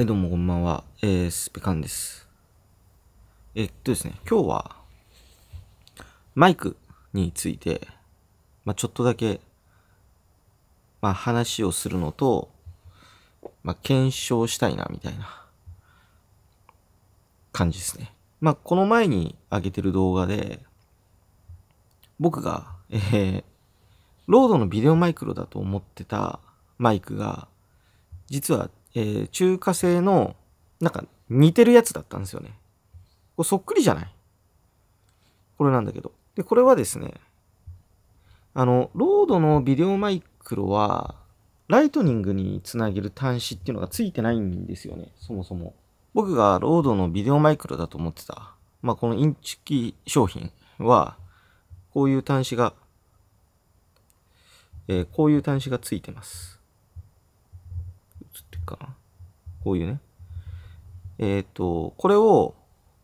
はい、どうもこんばんは。えー、スペカンです。えっとですね、今日は、マイクについて、まあ、ちょっとだけ、まあ、話をするのと、まあ、検証したいな、みたいな、感じですね。まあ、この前に上げてる動画で、僕が、えー、ロードのビデオマイクロだと思ってたマイクが、実はえー、中華製の、なんか似てるやつだったんですよね。これそっくりじゃないこれなんだけど。で、これはですね、あの、ロードのビデオマイクロは、ライトニングにつなげる端子っていうのがついてないんですよね、そもそも。僕がロードのビデオマイクロだと思ってた、まあ、このインチキ商品は、こういう端子が、えー、こういう端子がついてます。かな。こういうね。えっ、ー、と、これを、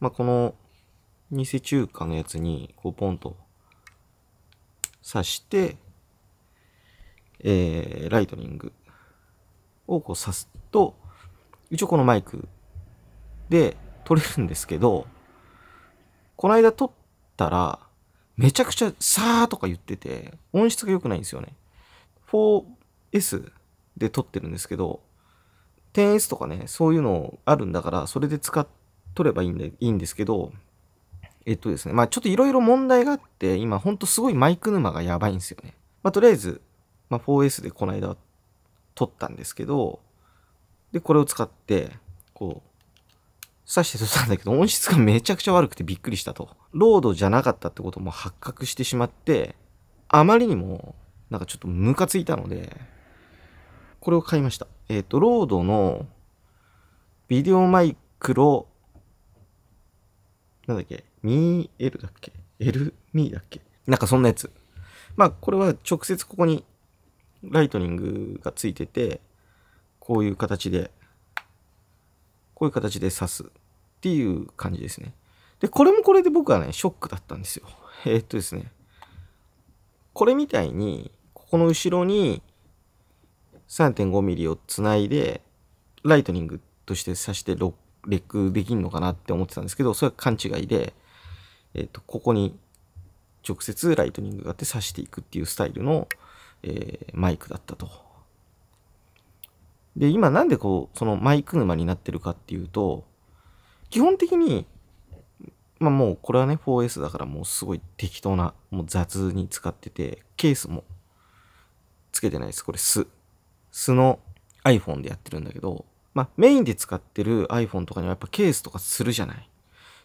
まあ、この偽中華のやつに、こうポンと刺して、えー、ライトニングをこう刺すと、一応このマイクで撮れるんですけど、この間撮ったら、めちゃくちゃさーとか言ってて、音質が良くないんですよね。4S で撮ってるんですけど、10S とかね、そういうのあるんだから、それで使っとればいいんでいいんですけど、えっとですね、まあちょっといろいろ問題があって、今ほんとすごいマイク沼がやばいんですよね。まあとりあえず、まあ、4S でこの間撮ったんですけど、で、これを使って、こう、刺して撮ったんだけど、音質がめちゃくちゃ悪くてびっくりしたと。ロードじゃなかったってことも発覚してしまって、あまりにも、なんかちょっとムカついたので、これを買いました。えっ、ー、と、ロードのビデオマイクロ、なんだっけ、ミー L だっけ ?L ミーだっけなんかそんなやつ。まあ、これは直接ここにライトニングがついてて、こういう形で、こういう形で刺すっていう感じですね。で、これもこれで僕はね、ショックだったんですよ。えー、っとですね、これみたいに、ここの後ろに、3.5ミリをつないで、ライトニングとして挿してレックできんのかなって思ってたんですけど、それは勘違いで、えっ、ー、と、ここに直接ライトニングがあって挿していくっていうスタイルの、えー、マイクだったと。で、今なんでこう、そのマイク沼になってるかっていうと、基本的に、まあもうこれはね 4S だからもうすごい適当な、もう雑に使ってて、ケースもつけてないです。これす素の iPhone でやってるんだけど、まあ、メインで使ってる iPhone とかにはやっぱケースとかするじゃない。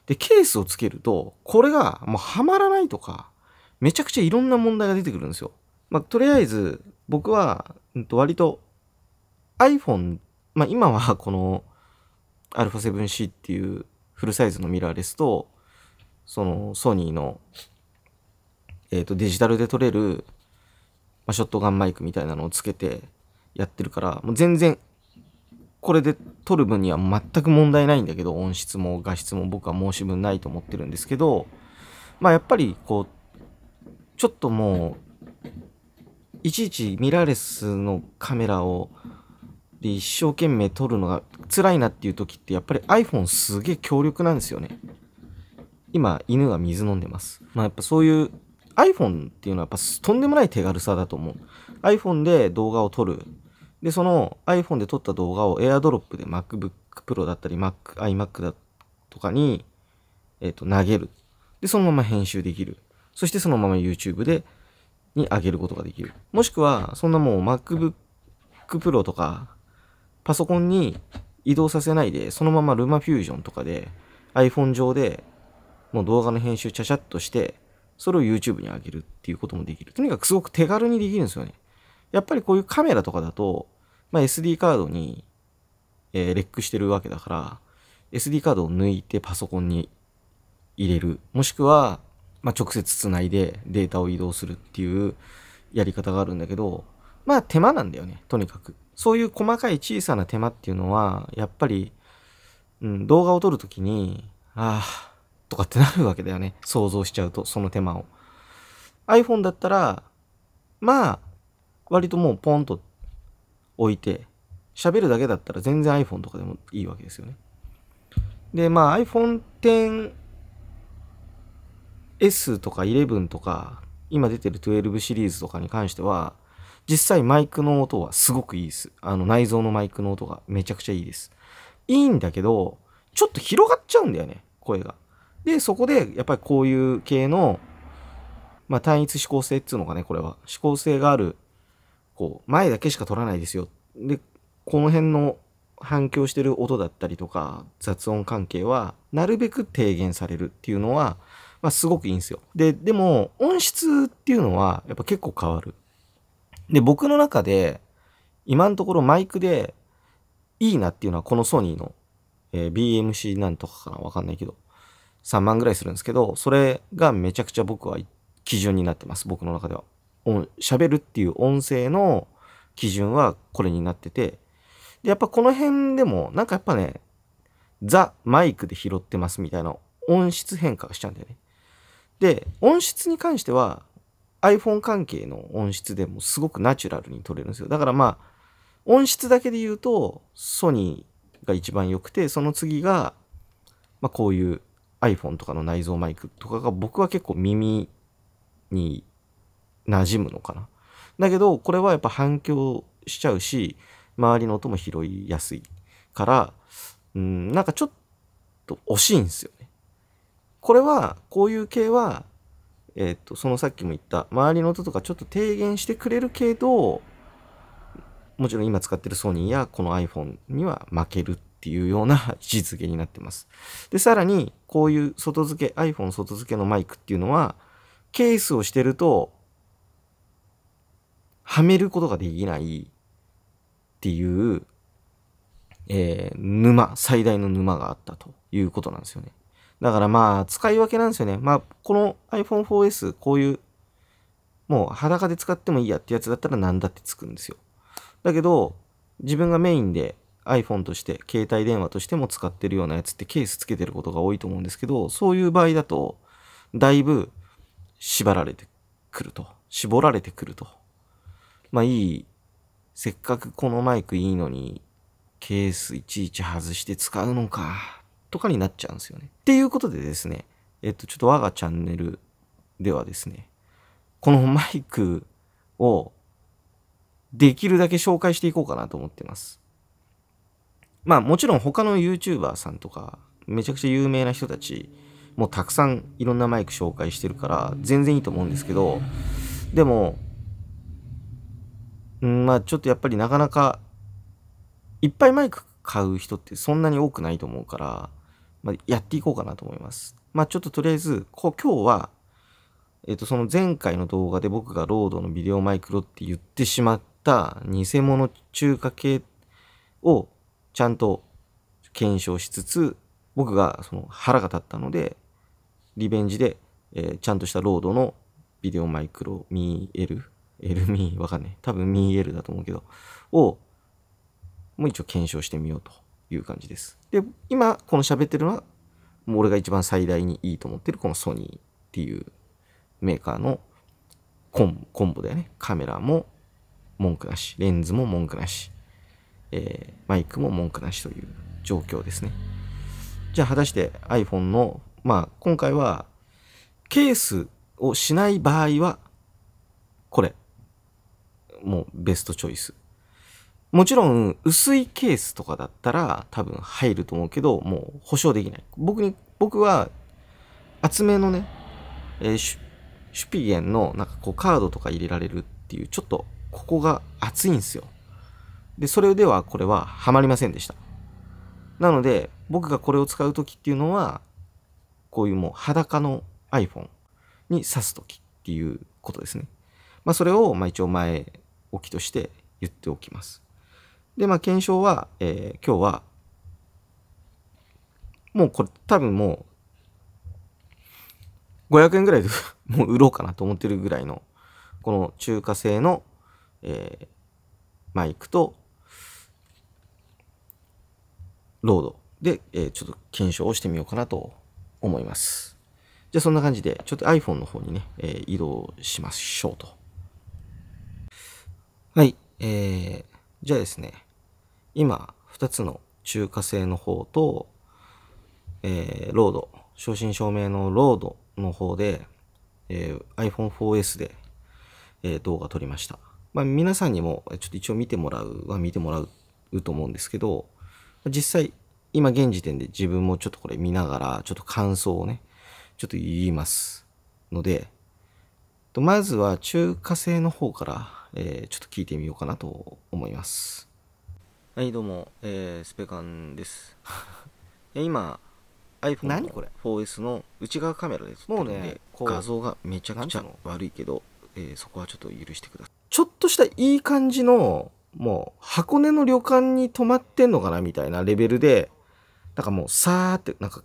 で、ケースをつけると、これがもうはまらないとか、めちゃくちゃいろんな問題が出てくるんですよ。まあ、とりあえず、僕は、うんと、割と iPhone、まあ、今はこの α7C っていうフルサイズのミラーレスと、そのソニーの、えっ、ー、と、デジタルで撮れる、まあ、ショットガンマイクみたいなのをつけて、やってるから、もう全然、これで撮る分には全く問題ないんだけど、音質も画質も僕は申し分ないと思ってるんですけど、まあやっぱりこう、ちょっともう、いちいちミラーレスのカメラを、で一生懸命撮るのが辛いなっていう時ってやっぱり iPhone すげえ強力なんですよね。今犬が水飲んでます。まあやっぱそういう iPhone っていうのはやっぱとんでもない手軽さだと思う。iPhone で動画を撮る。で、その iPhone で撮った動画を AirDrop で MacBook Pro だったり Mac、iMac だとかに、えっ、ー、と、投げる。で、そのまま編集できる。そしてそのまま YouTube で、に上げることができる。もしくは、そんなもう MacBook Pro とか、パソコンに移動させないで、そのまま LumaFusion とかで、iPhone 上で、もう動画の編集ちゃちゃっとして、それを YouTube に上げるっていうこともできる。とにかくすごく手軽にできるんですよね。やっぱりこういうカメラとかだと、まあ、SD カードに、えー、レックしてるわけだから、SD カードを抜いてパソコンに入れる。もしくは、まあ、直接つないでデータを移動するっていうやり方があるんだけど、まあ手間なんだよね、とにかく。そういう細かい小さな手間っていうのは、やっぱり、うん、動画を撮るときに、ああ、とかってなるわけだよね。想像しちゃうと、その手間を。iPhone だったら、まあ、割ともうポンと置いて、喋るだけだったら全然 iPhone とかでもいいわけですよね。で、まあ iPhone XS とか11とか、今出てる12シリーズとかに関しては、実際マイクの音はすごくいいです。あの内蔵のマイクの音がめちゃくちゃいいです。いいんだけど、ちょっと広がっちゃうんだよね、声が。で、そこでやっぱりこういう系の、まあ単一指向性っていうのがね、これは。指向性があるこう前だけしか撮らないですよでこの辺の反響してる音だったりとか雑音関係はなるべく低減されるっていうのは、まあ、すごくいいんですよででも音質っていうのはやっぱ結構変わるで僕の中で今のところマイクでいいなっていうのはこのソニーの、えー、BMC なんとかかなわかんないけど3万ぐらいするんですけどそれがめちゃくちゃ僕は基準になってます僕の中では喋るっていう音声の基準はこれになってて、で、やっぱこの辺でも、なんかやっぱね、ザ・マイクで拾ってますみたいな音質変化がしちゃうんだよね。で、音質に関しては iPhone 関係の音質でもすごくナチュラルに撮れるんですよ。だからまあ、音質だけで言うとソニーが一番良くて、その次が、まあこういう iPhone とかの内蔵マイクとかが僕は結構耳に馴染むのかな。だけど、これはやっぱ反響しちゃうし、周りの音も拾いやすいから、うん、なんかちょっと惜しいんですよね。これは、こういう系は、えっ、ー、と、そのさっきも言った、周りの音とかちょっと低減してくれるけど、もちろん今使ってるソニーやこの iPhone には負けるっていうような実 現になってます。で、さらに、こういう外付け、iPhone 外付けのマイクっていうのは、ケースをしてると、はめることができないっていう、えー、沼、最大の沼があったということなんですよね。だからまあ、使い分けなんですよね。まあ、この iPhone 4S、こういう、もう裸で使ってもいいやってやつだったら何だってつくんですよ。だけど、自分がメインで iPhone として、携帯電話としても使ってるようなやつってケースつけてることが多いと思うんですけど、そういう場合だと、だいぶ縛られてくると。絞られてくるとまあいい、せっかくこのマイクいいのに、ケースいちいち外して使うのか、とかになっちゃうんですよね。っていうことでですね、えっと、ちょっと我がチャンネルではですね、このマイクをできるだけ紹介していこうかなと思ってます。まあもちろん他の YouTuber さんとか、めちゃくちゃ有名な人たち、もうたくさんいろんなマイク紹介してるから、全然いいと思うんですけど、でも、うん、まあちょっとやっぱりなかなか、いっぱいマイク買う人ってそんなに多くないと思うから、まあ、やっていこうかなと思います。まあちょっととりあえず、こ今日は、えっ、と、その前回の動画で僕がロードのビデオマイクロって言ってしまった偽物中華系をちゃんと検証しつつ、僕がその腹が立ったので、リベンジで、えー、ちゃんとしたロードのビデオマイクロ見える l ミーわかんない。多分 MeL だと思うけど、を、もう一応検証してみようという感じです。で、今、この喋ってるのは、もう俺が一番最大にいいと思ってるこのソニーっていうメーカーのコンコンボだよね。カメラも文句なし、レンズも文句なし、えー、マイクも文句なしという状況ですね。じゃあ果たして iPhone の、まあ今回はケースをしない場合は、これもうベストチョイス。もちろん、薄いケースとかだったら多分入ると思うけど、もう保証できない。僕に、僕は、厚めのね、えー、シュピゲンのなんかこうカードとか入れられるっていう、ちょっとここが厚いんですよ。で、それではこれはハマりませんでした。なので、僕がこれを使う時っていうのは、こういうもう裸の iPhone に挿す時っていうことですね。まあそれを、まあ一応前おきとして言っておきます。で、まあ、検証は、えー、今日は、もうこれ多分もう、500円ぐらいで もう売ろうかなと思ってるぐらいの、この中華製の、えー、マイクと、ロードで、えー、ちょっと検証をしてみようかなと思います。じゃあそんな感じで、ちょっと iPhone の方にね、えー、移動しましょうと。はい。えー、じゃあですね、今、2つの中華製の方と、えー、ロード、正真正銘のロードの方で、えー、iPhone4S で、えー、動画撮りました。まあ、皆さんにも、ちょっと一応見てもらうは見てもらうと思うんですけど、実際、今現時点で自分もちょっとこれ見ながら、ちょっと感想をね、ちょっと言いますので、まずは中華製の方から、えー、ちょっと聞いてみようかなと思います。はいどうも、えー、スペカンです。今 iPhone の 4S の内側カメラですもうね、画像がめちゃくちゃ悪いけど、えー、そこはちょっと許してください。ちょっとしたいい感じの、もう箱根の旅館に泊まってんのかなみたいなレベルで、なんかもうさーって、なんか、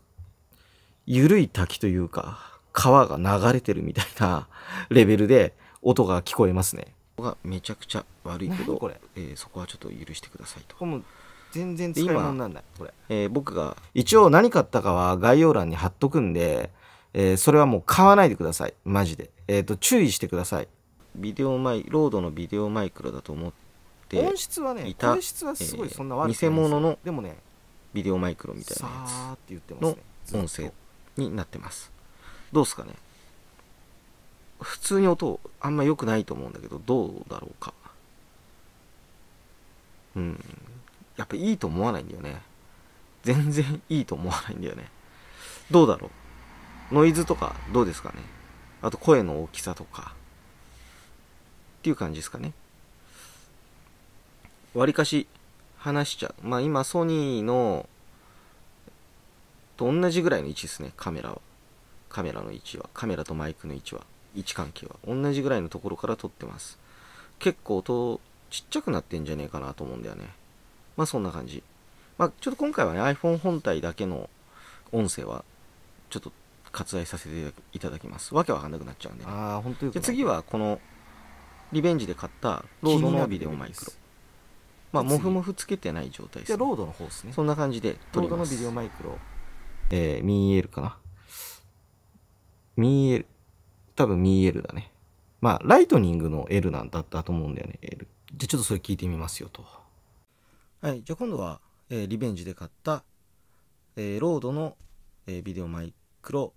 緩い滝というか、川が流れてるみたいなレベルで音が聞こえますね。がめちゃくちゃ悪いけど、えー、そこはちょっと許してくださいと。全然使い物なんなこれ、えー、僕が一応何買ったかは概要欄に貼っとくんで、えー、それはもう買わないでくださいマジで、えーと、注意してくださいビデオマイロードのビデオマイクロだと思って音質はね音質はすごいそんな悪くない、えー、偽物のでもねビデオマイクロみたいなやつの音声になってますどうですかね普通に音あんま良くないと思うんだけどどうだろうかうんやっぱいいと思わないんだよね全然いいと思わないんだよねどうだろうノイズとかどうですかねあと声の大きさとかっていう感じですかねわりかし話しちゃうまあ今ソニーのと同じぐらいの位置ですねカメラはカメラの位置はカメラとマイクの位置は位置関係は。同じぐらいのところから撮ってます。結構と、ちっちゃくなってんじゃねえかなと思うんだよね。まあそんな感じ。まあちょっと今回はね、iPhone 本体だけの音声は、ちょっと割愛させていただきます。わけわかんなくなっちゃうんで、ね、ああ、本当に。次はこの、リベンジで買ったロードのビデオマイクロ。まあ、モフモフつけてない状態です、ね。じゃロードの方ですね。そんな感じで撮ります。ロードのビデオマイクロ。えー、見えるかな見える。多分 2L だね。まあ、ライトニングの L なんだったと思うんだよね、L。じゃちょっとそれ聞いてみますよと。はい、じゃあ今度は、えー、リベンジで買った、えー、ロードの、えー、ビデオマイクロ。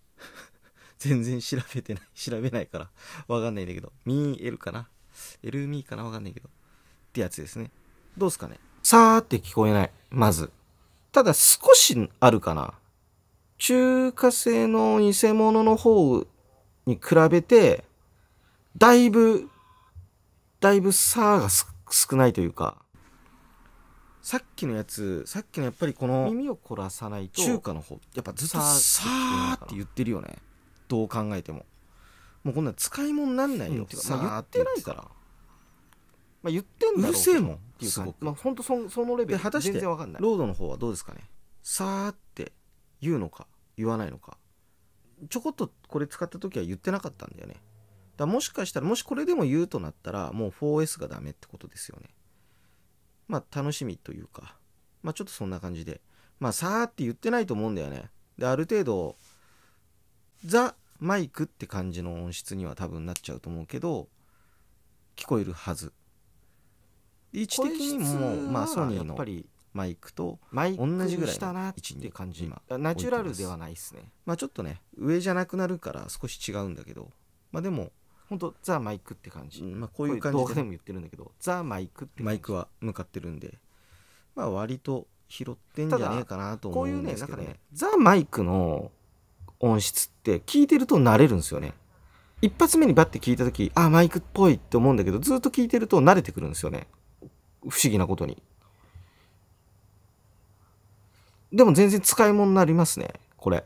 全然調べてない、調べないからわかんないんだけど、ミー L かな ?L ミーかなわかんないけど。ってやつですね。どうすかねさーって聞こえない。まず。ただ少しあるかな。中華製の偽物の方に比べて、だいぶ、だいぶ差が少ないというか、さっきのやつ、さっきのやっぱりこの耳を凝らさないと、中華の方、やっぱずっとさーって言ってるよね。どう考えても。もうこんな使い物になんないよ。うん、言ってないから。まあ、言ってんだろうるせえもんっていうすごく。まあ、ほんとそそのレベルで果たして全然わかんない。ロードの方はどうですかね。さーって言うのか、言わないのか。ちょこっとこれ使った時は言ってなかったんだよね。だもしかしたら、もしこれでも言うとなったら、もう 4S がダメってことですよね。まあ、楽しみというか、まあ、ちょっとそんな感じで。まあ、さーって言ってないと思うんだよね。で、ある程度、ザ・マイクって感じの音質には多分なっちゃうと思うけど、聞こえるはず。位置的にも、まあ、ソニーの。やっぱりマイクとマイク同じぐらいしたなって感じナチュラルではないですねまあちょっとね上じゃなくなるから少し違うんだけどまあでも本当ザ・マイクって感じ、まあ、こういう感じで動画でも言ってるんだけどザ・マイクってマイクは向かってるんでまあ割と拾ってんじゃねえかなと思うんですけど、ね、こういうねなんかねザ・マイクの音質って聞いてると慣れるんですよね一発目にバッて聞いた時あマイクっぽいって思うんだけどずっと聞いてると慣れてくるんですよね不思議なことにでも全然使い物になりますね、これ。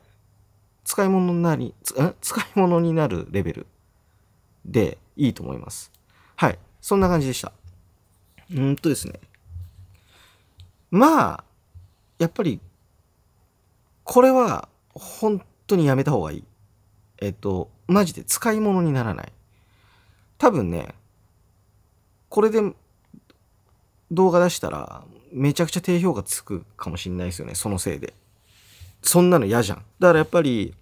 使い物になり、ん使い物になるレベルでいいと思います。はい。そんな感じでした。うんとですね。まあ、やっぱり、これは本当にやめた方がいい。えっと、マジで使い物にならない。多分ね、これで動画出したら、めちゃくちゃ低評価つくかもしんないですよね。そのせいで。そんなの嫌じゃん。だからやっぱり、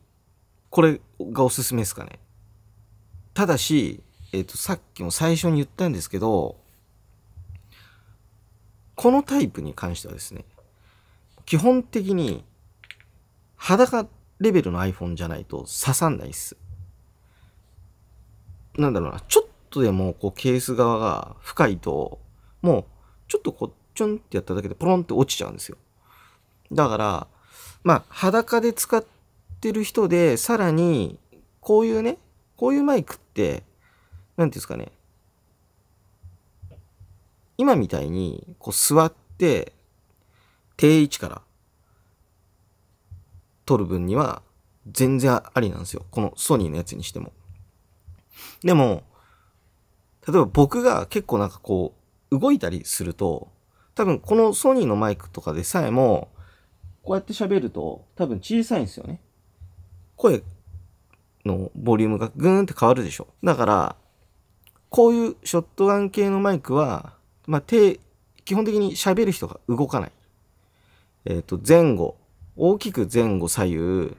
これがおすすめですかね。ただし、えっ、と、さっきも最初に言ったんですけど、このタイプに関してはですね、基本的に裸レベルの iPhone じゃないと刺さんないっす。なんだろうな、ちょっとでもこうケース側が深いと、もうちょっとこうちょんってやっただけでポロンって落ちちゃうんですよ。だから、まあ、裸で使ってる人で、さらに、こういうね、こういうマイクって、んていうんですかね、今みたいに、こう座って、定位置から、撮る分には、全然ありなんですよ。このソニーのやつにしても。でも、例えば僕が結構なんかこう、動いたりすると、多分このソニーのマイクとかでさえも、こうやって喋ると多分小さいんですよね。声のボリュームがグーンって変わるでしょ。だから、こういうショットガン系のマイクは、まあ、手、基本的に喋る人が動かない。えっ、ー、と、前後、大きく前後左右、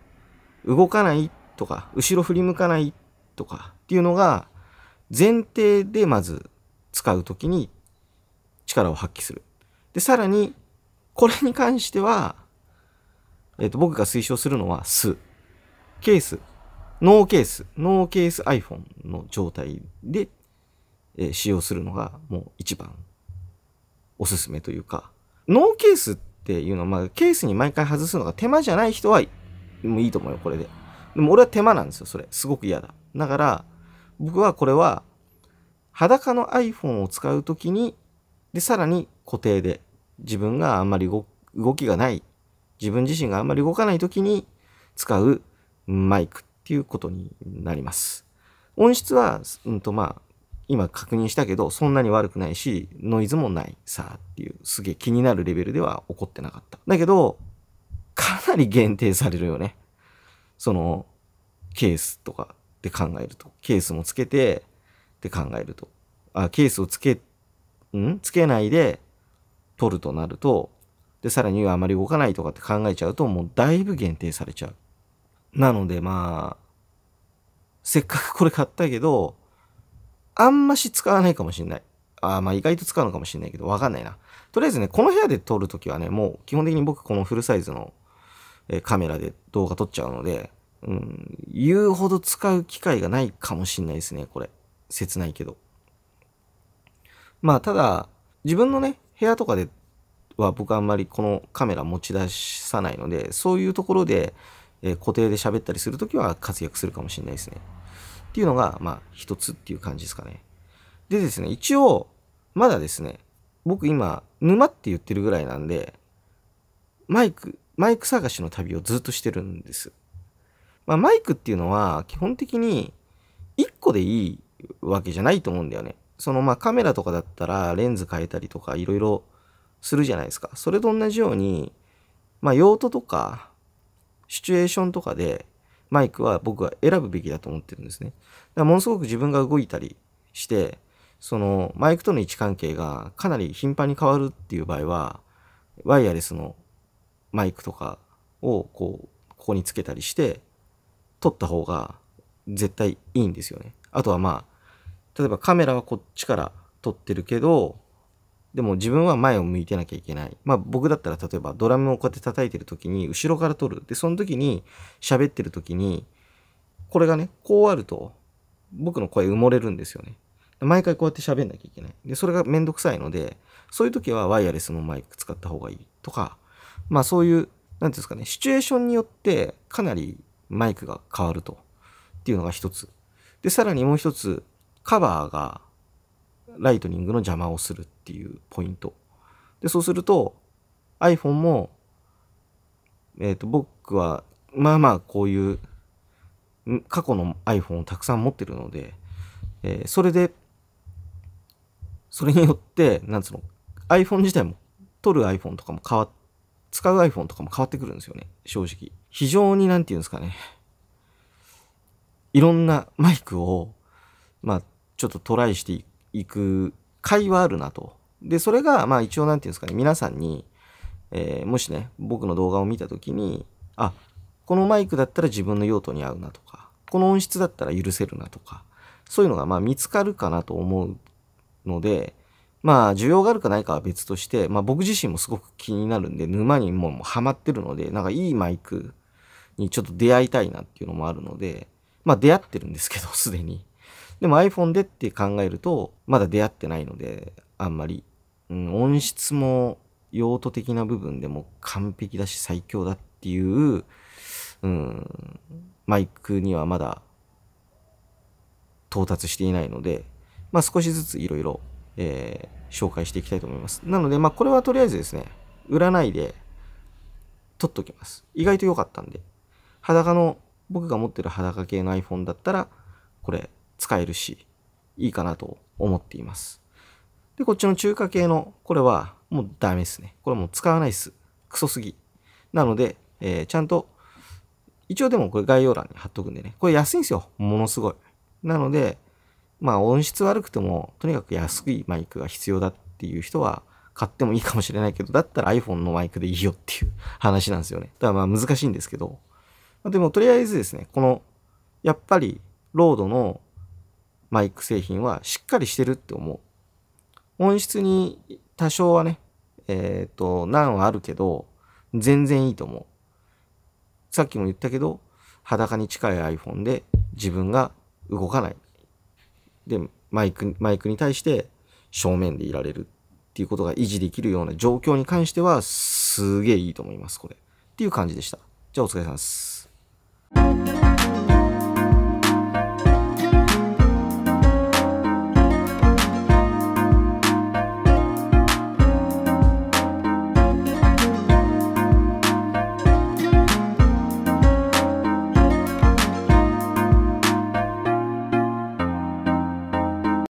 動かないとか、後ろ振り向かないとかっていうのが、前提でまず使う時に力を発揮する。で、さらに、これに関しては、えっ、ー、と、僕が推奨するのは、す。ケース。ノーケース。ノーケース iPhone の状態で、えー、使用するのが、もう一番、おすすめというか、ノーケースっていうのは、まあ、ケースに毎回外すのが手間じゃない人は、もういいと思うよ、これで。でも俺は手間なんですよ、それ。すごく嫌だ。だから、僕はこれは、裸の iPhone を使うときに、で、さらに固定で自分があんまり動きがない、自分自身があんまり動かない時に使うマイクっていうことになります。音質は、うんとまあ、今確認したけど、そんなに悪くないし、ノイズもないさっていう、すげえ気になるレベルでは起こってなかった。だけど、かなり限定されるよね。その、ケースとかで考えると。ケースもつけて、って考えると。あ、ケースをつけ、んつけないで、取るとなると、で、さらにあまり動かないとかって考えちゃうと、もうだいぶ限定されちゃう。なのでまあ、せっかくこれ買ったけど、あんまし使わないかもしんない。あまあ意外と使うのかもしんないけど、わかんないな。とりあえずね、この部屋で撮るときはね、もう基本的に僕このフルサイズのカメラで動画撮っちゃうので、うん、言うほど使う機会がないかもしんないですね、これ。切ないけど。まあただ、自分のね、部屋とかでは僕あんまりこのカメラ持ち出さないので、そういうところで、え固定で喋ったりするときは活躍するかもしれないですね。っていうのが、まあ、一つっていう感じですかね。でですね、一応、まだですね、僕今、沼って言ってるぐらいなんで、マイク、マイク探しの旅をずっとしてるんです。まあ、マイクっていうのは、基本的に、1個でいいわけじゃないと思うんだよね。そのまあカメラとかだったらレンズ変えたりとかいろいろするじゃないですか。それと同じように、まあ用途とかシチュエーションとかでマイクは僕は選ぶべきだと思ってるんですね。だからものすごく自分が動いたりして、そのマイクとの位置関係がかなり頻繁に変わるっていう場合は、ワイヤレスのマイクとかをこう、ここにつけたりして、撮った方が絶対いいんですよね。あとはまあ、例えばカメラはこっちから撮ってるけど、でも自分は前を向いてなきゃいけない。まあ僕だったら例えばドラムをこうやって叩いてる時に後ろから撮る。で、その時に喋ってる時に、これがね、こうあると僕の声埋もれるんですよね。毎回こうやって喋んなきゃいけない。で、それがめんどくさいので、そういう時はワイヤレスのマイク使った方がいいとか、まあそういう、なていうんですかね、シチュエーションによってかなりマイクが変わると。っていうのが一つ。で、さらにもう一つ、カバーがライトニングの邪魔をするっていうポイント。で、そうすると iPhone も、えっ、ー、と、僕は、まあまあこういう、過去の iPhone をたくさん持ってるので、えー、それで、それによって、なんつうの、iPhone 自体も、撮る iPhone とかも変わっ使う iPhone とかも変わってくるんですよね、正直。非常に何て言うんですかね、いろんなマイクを、まあ、ちょっとトライしていく会はあるなと。で、それが、まあ一応なんていうんですかね、皆さんに、えー、もしね、僕の動画を見たときに、あ、このマイクだったら自分の用途に合うなとか、この音質だったら許せるなとか、そういうのがまあ見つかるかなと思うので、まあ需要があるかないかは別として、まあ僕自身もすごく気になるんで、沼にもうハマってるので、なんかいいマイクにちょっと出会いたいなっていうのもあるので、まあ出会ってるんですけど、すでに。でも iPhone でって考えると、まだ出会ってないので、あんまり、うん、音質も用途的な部分でも完璧だし最強だっていう、うん、マイクにはまだ到達していないので、まあ、少しずついろいろ紹介していきたいと思います。なので、まあ、これはとりあえずですね、売らないで撮っときます。意外と良かったんで、裸の、僕が持ってる裸系の iPhone だったら、これ使えるし、いいかなと思っています。で、こっちの中華系の、これはもうダメですね。これもう使わないっす。クソすぎ。なので、えー、ちゃんと、一応でもこれ概要欄に貼っとくんでね。これ安いんですよ。ものすごい。なので、まあ音質悪くても、とにかく安いマイクが必要だっていう人は、買ってもいいかもしれないけど、だったら iPhone のマイクでいいよっていう 話なんですよね。だからまあ難しいんですけど。でもとりあえずですね、この、やっぱり、ロードのマイク製品はしっかりしてるって思う。音質に多少はね、えっ、ー、と、難はあるけど、全然いいと思う。さっきも言ったけど、裸に近い iPhone で自分が動かない。で、マイク、マイクに対して正面でいられるっていうことが維持できるような状況に関しては、すげえいいと思います、これ。っていう感じでした。じゃあお疲れ様です。